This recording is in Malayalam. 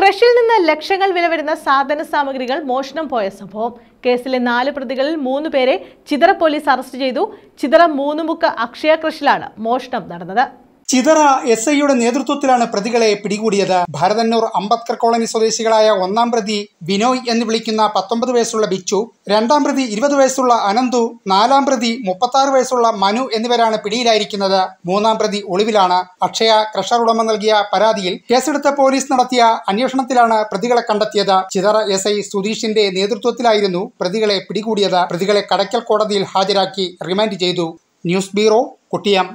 ക്രഷിൽ നിന്ന് ലക്ഷങ്ങൾ വില വരുന്ന സാധന സാമഗ്രികൾ മോഷണം പോയ സംഭവം കേസിലെ നാല് പ്രതികളിൽ മൂന്ന് പേരെ ചിതറ പോലീസ് അറസ്റ്റ് ചെയ്തു ചിതറ മൂന്നുമുക്ക് അക്ഷയ ക്രഷിലാണ് മോഷണം നടന്നത് ചിതറ എസ് ഐയുടെ നേതൃത്വത്തിലാണ് പ്രതികളെ പിടികൂടിയത് ഭരതന്നൂർ അംബേദ്കർ കോളനി സ്വദേശികളായ ഒന്നാം പ്രതി ബിനോയ് എന്ന് വിളിക്കുന്ന പത്തൊമ്പത് വയസ്സുള്ള ബിച്ചു രണ്ടാം പ്രതി ഇരുപത് വയസ്സുള്ള അനന്തു നാലാം പ്രതി മുപ്പത്താറ് വയസ്സുള്ള മനു എന്നിവരാണ് പിടിയിലായിരിക്കുന്നത് മൂന്നാം പ്രതി ഒളിവിലാണ് അക്ഷയ ക്രഷർ ഉടമ നൽകിയ പരാതിയിൽ കേസെടുത്ത പോലീസ് നടത്തിയ അന്വേഷണത്തിലാണ് പ്രതികളെ കണ്ടെത്തിയത് ചിതറ എസ് ഐ സുധീഷിന്റെ നേതൃത്വത്തിലായിരുന്നു പ്രതികളെ പിടികൂടിയത് പ്രതികളെ കടയ്ക്കൽ കോടതിയിൽ ഹാജരാക്കി റിമാൻഡ് ചെയ്തു ന്യൂസ് ബ്യൂറോ കുട്ടിയം